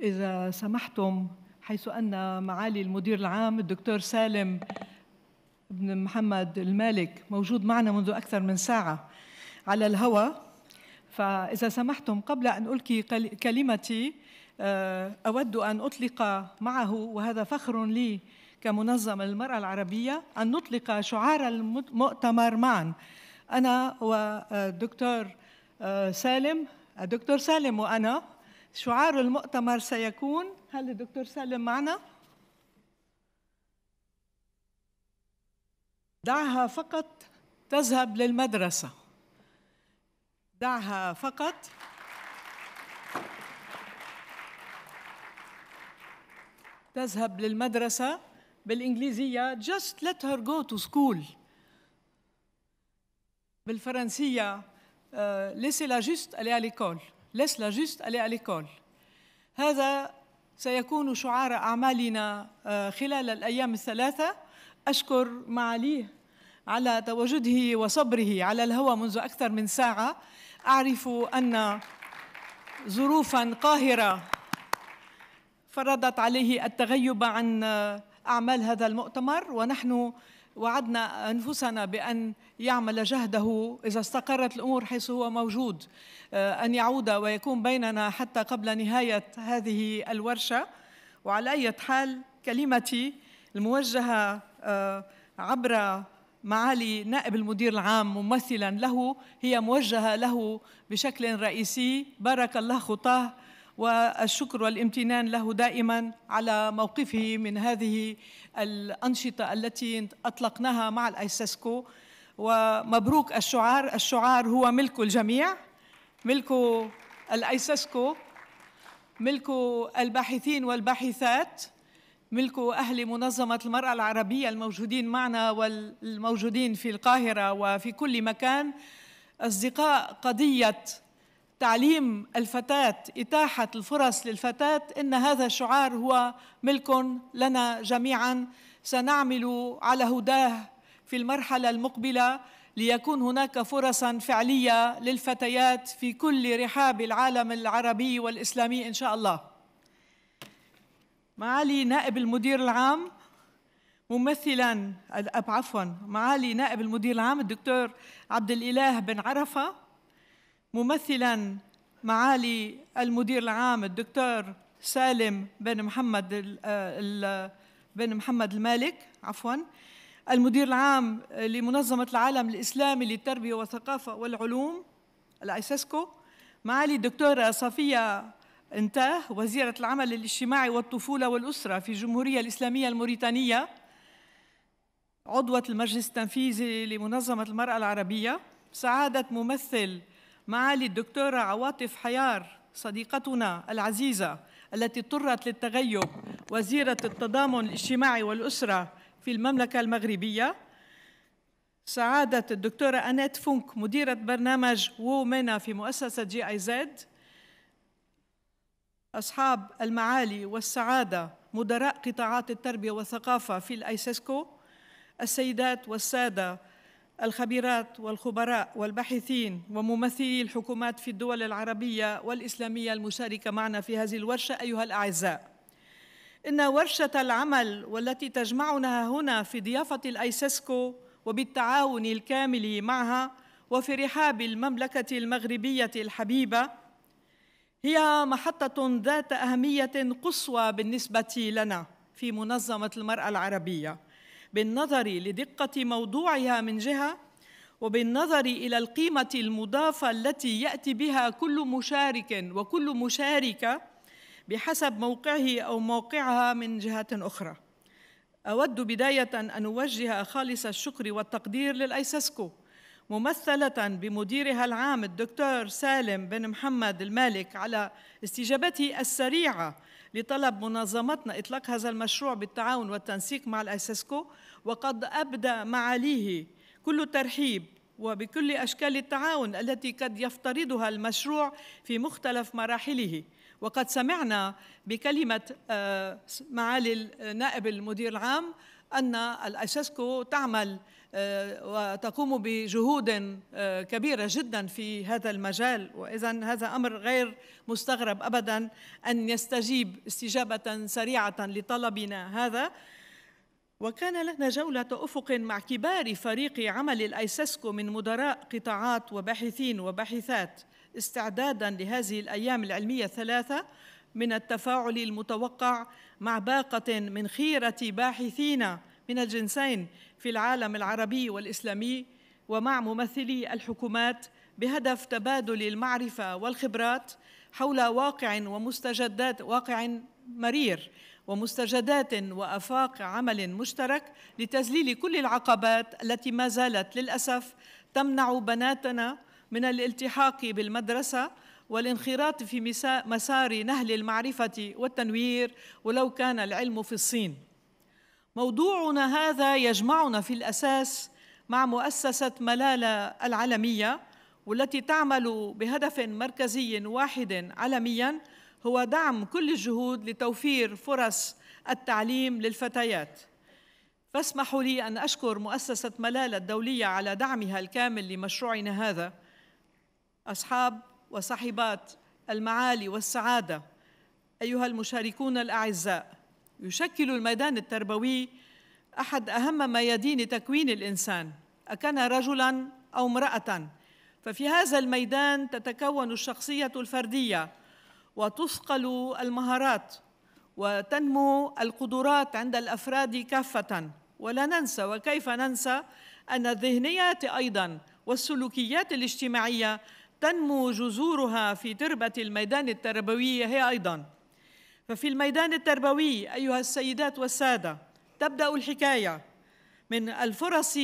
إذا سمحتم حيث أن معالي المدير العام الدكتور سالم بن محمد المالك موجود معنا منذ أكثر من ساعة على الهوى فإذا سمحتم قبل أن ألقي كلمتي آه، أود أن أطلق معه وهذا فخر لي كمنظمة المرأة العربية أن نطلق شعار المؤتمر معا أنا والدكتور آه، آه، سالم الدكتور سالم وأنا شعار المؤتمر سيكون هل الدكتور سالم معنا؟ دعها فقط تذهب للمدرسة دعها فقط تذهب للمدرسة بالإنجليزية just let her go to school بالفرنسية euh, laissez-la juste aller à l'école لسنا جست aller à هذا سيكون شعار أعمالنا آه، خلال الأيام الثلاثة أشكر معاليه على تواجده وصبره على الهوى منذ أكثر من ساعة أعرف أن ظروفا قاهرة فرضت عليه التغيب عن آه، أعمال هذا المؤتمر ونحن وعدنا انفسنا بان يعمل جهده اذا استقرت الامور حيث هو موجود آه، ان يعود ويكون بيننا حتى قبل نهايه هذه الورشه وعلى اي حال كلمتي الموجهه آه، عبر معالي نائب المدير العام ممثلا له هي موجهه له بشكل رئيسي بارك الله خطاه والشكر والامتنان له دائما على موقفه من هذه الأنشطة التي أطلقناها مع الأيسسكو ومبروك الشعار الشعار هو ملك الجميع ملك الأيسسكو ملك الباحثين والباحثات ملك أهل منظمة المرأة العربية الموجودين معنا والموجودين في القاهرة وفي كل مكان أصدقاء قضية تعليم الفتاة إتاحة الفرص للفتاة إن هذا الشعار هو ملك لنا جميعا سنعمل على هداه في المرحلة المقبلة ليكون هناك فرصا فعلية للفتيات في كل رحاب العالم العربي والإسلامي إن شاء الله معالي نائب المدير العام ممثلا عفوا معالي نائب المدير العام الدكتور عبد الاله بن عرفه ممثلا معالي المدير العام الدكتور سالم بن محمد آه، بن محمد المالك عفوا المدير العام لمنظمة العالم الإسلامي للتربية والثقافة والعلوم الأيسسكو معالي الدكتورة صفية انتاه وزيرة العمل الاجتماعي والطفولة والأسرة في الجمهورية الإسلامية الموريتانية عضوة المجلس التنفيذي لمنظمة المرأة العربية سعادة ممثل معالي الدكتورة عواطف حيار صديقتنا العزيزة التي اضطرت للتغيب وزيرة التضامن الاجتماعي والأسرة في المملكة المغربية سعادة الدكتورة أنات فونك مديرة برنامج وومينا في مؤسسة جي آي زد أصحاب المعالي والسعادة مدراء قطاعات التربية والثقافة في الأيسسكو السيدات والسادة الخبيرات والخبراء والباحثين وممثلي الحكومات في الدول العربية والإسلامية المشاركة معنا في هذه الورشة أيها الأعزاء إن ورشة العمل والتي تجمعنا هنا في ضيافة الأيسسكو وبالتعاون الكامل معها وفي رحاب المملكة المغربية الحبيبة هي محطة ذات أهمية قصوى بالنسبة لنا في منظمة المرأة العربية بالنظر لدقة موضوعها من جهة وبالنظر إلى القيمة المضافة التي يأتي بها كل مشارك وكل مشاركة بحسب موقعه أو موقعها من جهة أخرى أود بداية أن أوجه خالص الشكر والتقدير للأيسسكو ممثلة بمديرها العام الدكتور سالم بن محمد المالك على استجابته السريعة لطلب منظمتنا إطلاق هذا المشروع بالتعاون والتنسيق مع الأساسكو وقد أبدى معاليه كل ترحيب وبكل أشكال التعاون التي قد يفترضها المشروع في مختلف مراحله وقد سمعنا بكلمة آه، معالي النائب المدير العام أن الأساسكو تعمل آه، وتقوم بجهود آه، كبيرة جدا في هذا المجال وإذا هذا أمر غير مستغرب أبدا أن يستجيب استجابة سريعة لطلبنا هذا وكان لنا جولة أفق مع كبار فريق عمل الأيسسكو من مدراء قطاعات وباحثين وباحثات استعدادا لهذه الأيام العلمية الثلاثة من التفاعل المتوقع مع باقة من خيرة باحثين من الجنسين في العالم العربي والإسلامي ومع ممثلي الحكومات بهدف تبادل المعرفة والخبرات حول واقع ومستجدات واقع مرير ومستجدات وافاق عمل مشترك لتذليل كل العقبات التي ما زالت للاسف تمنع بناتنا من الالتحاق بالمدرسه والانخراط في مسار نهل المعرفه والتنوير ولو كان العلم في الصين موضوعنا هذا يجمعنا في الأساس مع مؤسسة ملالة العالمية والتي تعمل بهدف مركزي واحد عالميا هو دعم كل الجهود لتوفير فرص التعليم للفتيات فاسمحوا لي أن أشكر مؤسسة ملالة الدولية على دعمها الكامل لمشروعنا هذا أصحاب وصاحبات المعالي والسعادة أيها المشاركون الأعزاء يشكل الميدان التربوي احد اهم ميادين تكوين الانسان اكان رجلا او امراه ففي هذا الميدان تتكون الشخصيه الفرديه وتثقل المهارات وتنمو القدرات عند الافراد كافه ولا ننسى وكيف ننسى ان الذهنيات ايضا والسلوكيات الاجتماعيه تنمو جذورها في تربه الميدان التربوي هي ايضا ففي الميدان التربوي أيها السيدات والسادة تبدأ الحكاية من الفرص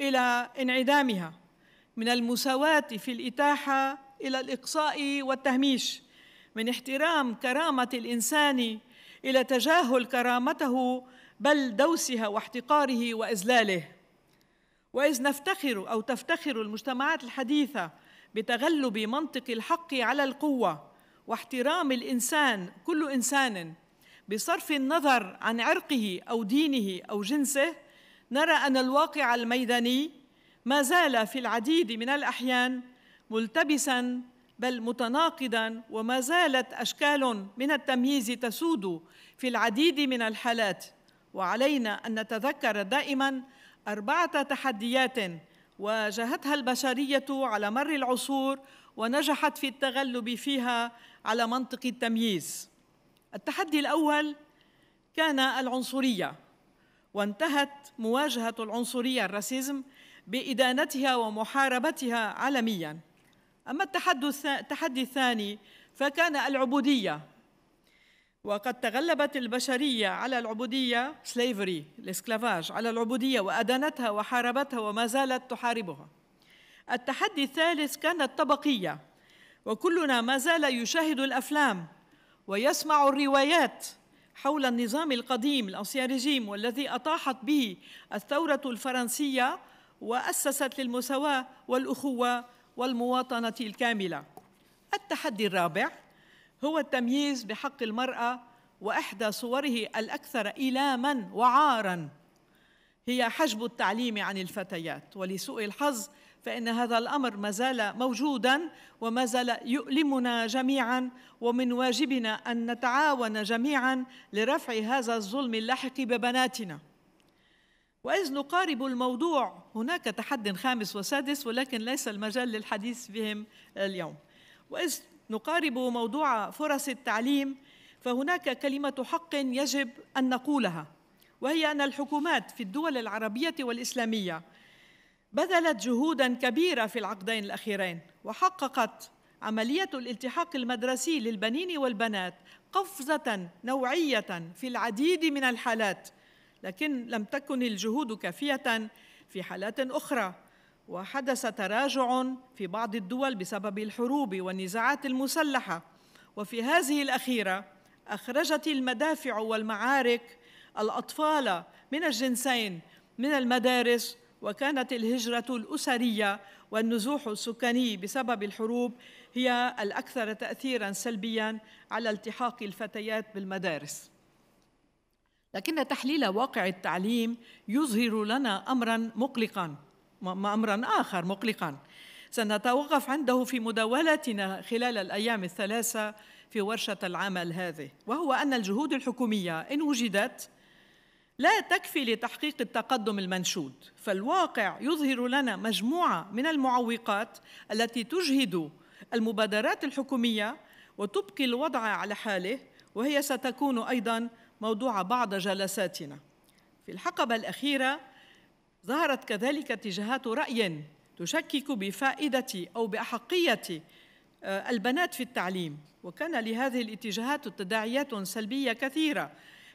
إلى انعدامها من المساواة في الإتاحة إلى الإقصاء والتهميش من احترام كرامة الإنسان إلى تجاهل كرامته بل دوسها واحتقاره وإذلاله وإذ نفتخر أو تفتخر المجتمعات الحديثة بتغلب منطق الحق على القوة واحترام الانسان كل انسان بصرف النظر عن عرقه او دينه او جنسه نرى ان الواقع الميداني ما زال في العديد من الاحيان ملتبسا بل متناقضا وما زالت اشكال من التمييز تسود في العديد من الحالات وعلينا ان نتذكر دائما اربعه تحديات واجهتها البشريه على مر العصور ونجحت في التغلب فيها على منطق التمييز التحدي الاول كان العنصريه وانتهت مواجهه العنصريه الراسيزم بادانتها ومحاربتها عالميا اما التحدي الثاني فكان العبوديه وقد تغلبت البشريه على العبوديه سليفري الاسكلافاج على العبوديه وادانتها وحاربتها وما زالت تحاربها التحدي الثالث كان الطبقية وكلنا ما زال يشاهد الأفلام ويسمع الروايات حول النظام القديم الأنسيان ريجيم والذي أطاحت به الثورة الفرنسية وأسست للمساواة والأخوة والمواطنة الكاملة التحدي الرابع هو التمييز بحق المرأة وإحدى صوره الأكثر إيلاما وعارا هي حجب التعليم عن الفتيات ولسوء الحظ فإن هذا الأمر ما زال موجودا وما زال يؤلمنا جميعا ومن واجبنا أن نتعاون جميعا لرفع هذا الظلم اللاحق ببناتنا وإذ نقارب الموضوع هناك تحد خامس وسادس ولكن ليس المجال للحديث بهم اليوم وإذ نقارب موضوع فرص التعليم فهناك كلمة حق يجب أن نقولها وهي أن الحكومات في الدول العربية والإسلامية بذلت جهودا كبيره في العقدين الاخيرين وحققت عمليه الالتحاق المدرسي للبنين والبنات قفزه نوعيه في العديد من الحالات لكن لم تكن الجهود كافيه في حالات اخرى وحدث تراجع في بعض الدول بسبب الحروب والنزاعات المسلحه وفي هذه الاخيره اخرجت المدافع والمعارك الاطفال من الجنسين من المدارس وكانت الهجرة الأسرية والنزوح السكاني بسبب الحروب هي الأكثر تأثيراً سلبياً على التحاق الفتيات بالمدارس لكن تحليل واقع التعليم يظهر لنا أمراً مقلقاً أمراً آخر مقلقاً سنتوقف عنده في مداولتنا خلال الأيام الثلاثة في ورشة العمل هذه وهو أن الجهود الحكومية إن وجدت لا تكفي لتحقيق التقدم المنشود فالواقع يظهر لنا مجموعه من المعوقات التي تجهد المبادرات الحكوميه وتبقي الوضع على حاله وهي ستكون ايضا موضوع بعض جلساتنا في الحقبه الاخيره ظهرت كذلك اتجاهات راي تشكك بفائده او باحقيه آه، البنات في التعليم وكان لهذه الاتجاهات تداعيات سلبيه كثيره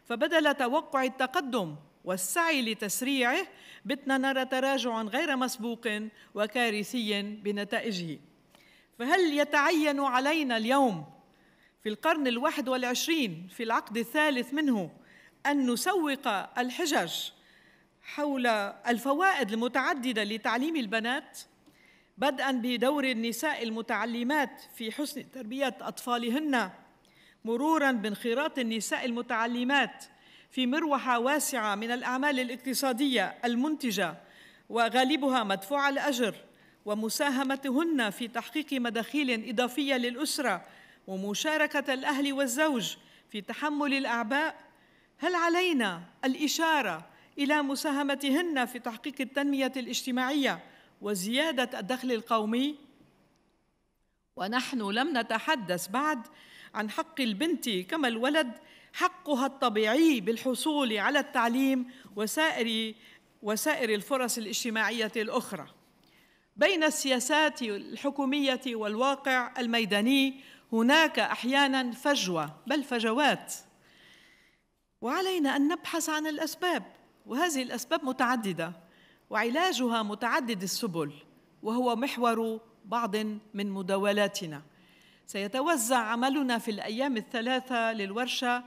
فبدل توقع التقدم والسعي لتسريعه بتنا نرى تراجع غير مسبوق وكارثي بنتائجه فهل يتعين علينا اليوم في القرن الواحد والعشرين في العقد الثالث منه أن نسوق الحجج حول الفوائد المتعددة لتعليم البنات بدءا بدور النساء المتعلمات في حسن تربية أطفالهن مرورا بانخراط النساء المتعلمات في مروحة واسعة من الأعمال الاقتصادية المنتجة وغالبها مدفوع الأجر ومساهمتهن في تحقيق مداخيل إضافية للأسرة ومشاركة الأهل والزوج في تحمل الأعباء هل علينا الإشارة إلى مساهمتهن في تحقيق التنمية الاجتماعية وزيادة الدخل القومي؟ ونحن لم نتحدث بعد عن حق البنت كما الولد حقها الطبيعي بالحصول على التعليم وسائر وسائر الفرص الاجتماعيه الاخرى بين السياسات الحكوميه والواقع الميداني هناك احيانا فجوه بل فجوات وعلينا ان نبحث عن الاسباب وهذه الاسباب متعدده وعلاجها متعدد السبل وهو محور بعض من مداولاتنا سيتوزع عملنا في الأيام الثلاثة للورشة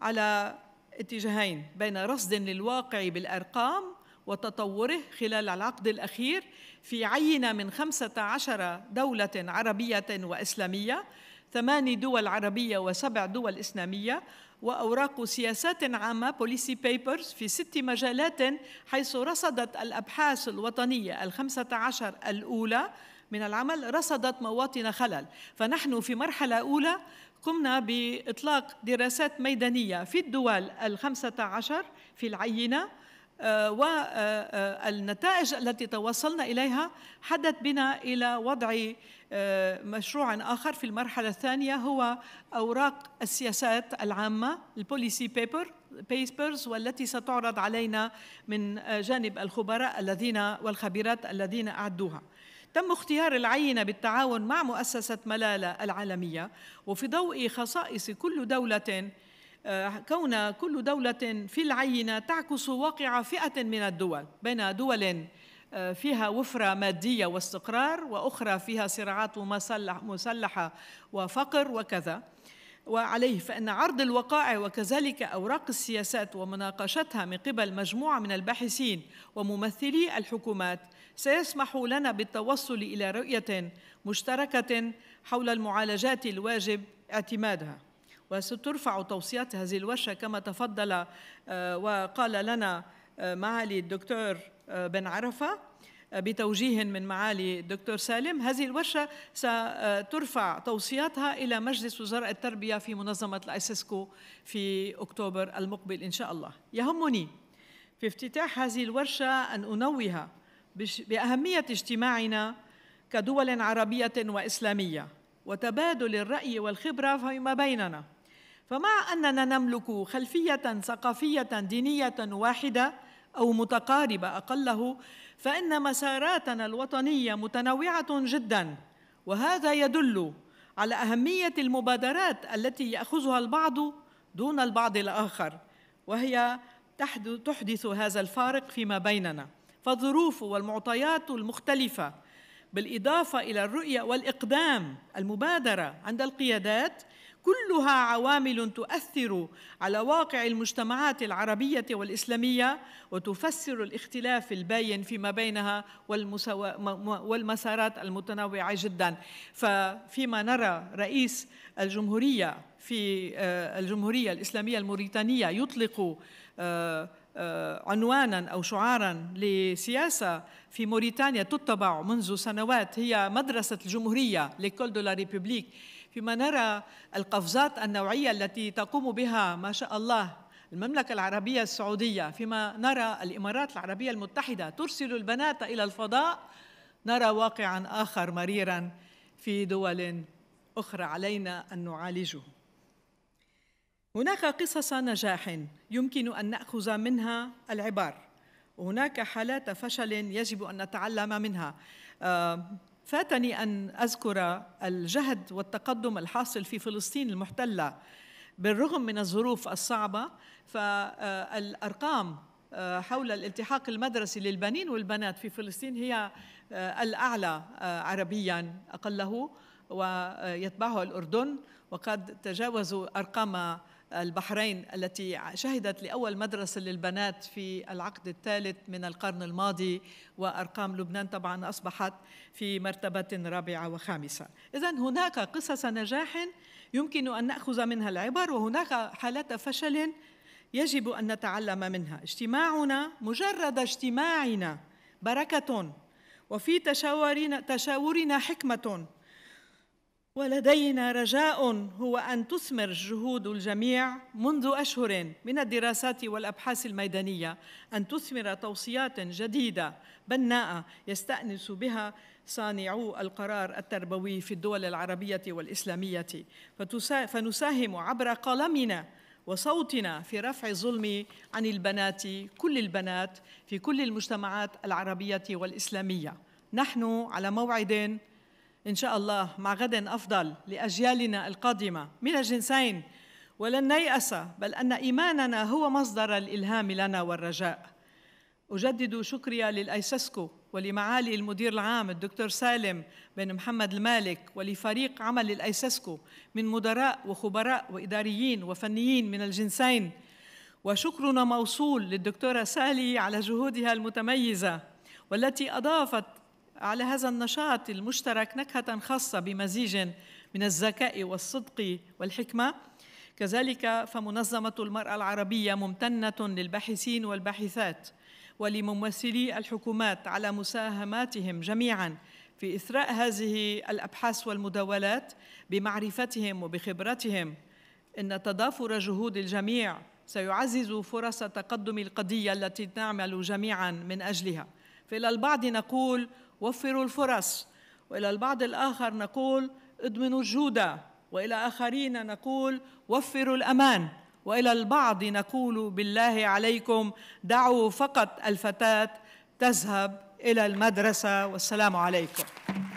على اتجاهين بين رصد للواقع بالأرقام وتطوره خلال العقد الأخير في عينة من 15 دولة عربية وإسلامية ثماني دول عربية وسبع دول إسلامية وأوراق سياسات عامة بوليسي بيبرز في ست مجالات حيث رصدت الأبحاث الوطنية الخمسة عشر الأولى من العمل رصدت مواطن خلل فنحن في مرحلة أولى قمنا بإطلاق دراسات ميدانية في الدول الخمسة عشر في العينة آه، والنتائج آه، آه، التي توصلنا إليها حدت بنا إلى وضع مشروع آخر في المرحلة الثانية هو أوراق السياسات العامة البوليسي بيبر بيبرز والتي ستعرض علينا من جانب الخبراء الذين والخبيرات الذين أعدوها تم اختيار العينة بالتعاون مع مؤسسة ملالة العالمية وفي ضوء خصائص كل دولة آه، كون كل دولة في العينة تعكس واقع فئة من الدول بين دول آه، فيها وفرة مادية واستقرار وأخرى فيها صراعات مسلحة وفقر وكذا وعليه فإن عرض الوقائع وكذلك أوراق السياسات ومناقشتها من قبل مجموعة من الباحثين وممثلي الحكومات سيسمح لنا بالتوصل إلى رؤية مشتركة حول المعالجات الواجب اعتمادها وسترفع توصيات هذه الورشة كما تفضل آه، وقال لنا آه، معالي الدكتور آه، بن عرفة بتوجيه من معالي الدكتور سالم هذه الورشة سترفع توصياتها إلى مجلس وزراء التربية في منظمة الأسسكو في أكتوبر المقبل إن شاء الله يهمني في افتتاح هذه الورشة أن أنوه باهميه اجتماعنا كدول عربيه واسلاميه وتبادل الراي والخبره فيما بيننا فمع اننا نملك خلفيه ثقافيه دينيه واحده او متقاربه اقله فان مساراتنا الوطنيه متنوعه جدا وهذا يدل على اهميه المبادرات التي ياخذها البعض دون البعض الاخر وهي تحدث هذا الفارق فيما بيننا فظروفه والمعطيات المختلفة بالإضافة إلى الرؤية والإقدام المبادرة عند القيادات كلها عوامل تؤثر على واقع المجتمعات العربية والإسلامية وتفسر الاختلاف الباين فيما بينها والمسارات المتنوعة جدا ففيما نرى رئيس الجمهورية في آه، الجمهورية الإسلامية الموريتانية يطلق آه، آه، عنوانا او شعارا لسياسه في موريتانيا تتبع منذ سنوات هي مدرسه الجمهوريه ليكول دو لا ريبوبليك فيما نرى القفزات النوعيه التي تقوم بها ما شاء الله المملكة العربية السعودية فيما نرى الإمارات العربية المتحدة ترسل البنات إلى الفضاء نرى واقعا آخر مريرا في دول أخرى علينا أن نعالجه هناك قصص نجاح يمكن أن نأخذ منها العبار وهناك حالات فشل يجب أن نتعلم منها آه، فاتني أن أذكر الجهد والتقدم الحاصل في فلسطين المحتلة بالرغم من الظروف الصعبة فالأرقام آه، حول الالتحاق المدرسي للبنين والبنات في فلسطين هي آه، الأعلى عربيا أقله ويتبعه الأردن وقد تجاوزوا أرقام البحرين التي شهدت لأول مدرسة للبنات في العقد الثالث من القرن الماضي وأرقام لبنان طبعا أصبحت في مرتبة رابعة وخامسة إذا هناك قصص نجاح يمكن أن نأخذ منها العبر وهناك حالات فشل يجب أن نتعلم منها اجتماعنا مجرد اجتماعنا بركة وفي تشاورنا, تشاورنا حكمة ولدينا رجاء هو أن تثمر جهود الجميع منذ أشهر من الدراسات والأبحاث الميدانية أن تثمر توصيات جديدة بناءة يستأنس بها صانعو القرار التربوي في الدول العربية والإسلامية فنساهم عبر قلمنا وصوتنا في رفع الظلم عن البنات كل البنات في كل المجتمعات العربية والإسلامية نحن على موعد إن شاء الله مع غد أفضل لأجيالنا القادمة من الجنسين ولن نيأس بل أن إيماننا هو مصدر الإلهام لنا والرجاء أجدد شكري للأيسسكو ولمعالي المدير العام الدكتور سالم بن محمد المالك ولفريق عمل الأيسسكو من مدراء وخبراء وإداريين وفنيين من الجنسين وشكرنا موصول للدكتورة سالي على جهودها المتميزة والتي أضافت على هذا النشاط المشترك نكهة خاصة بمزيج من الذكاء والصدق والحكمة كذلك فمنظمة المرأة العربية ممتنة للباحثين والباحثات ولممثلي الحكومات على مساهماتهم جميعاً في إثراء هذه الأبحاث والمداولات بمعرفتهم وبخبرتهم إن تضافر جهود الجميع سيعزز فرص تقدم القضية التي نعمل جميعاً من أجلها فإلى البعض نقول وفروا الفرص والى البعض الاخر نقول اضمنوا الجوده والى اخرين نقول وفروا الامان والى البعض نقول بالله عليكم دعوا فقط الفتاه تذهب الى المدرسه والسلام عليكم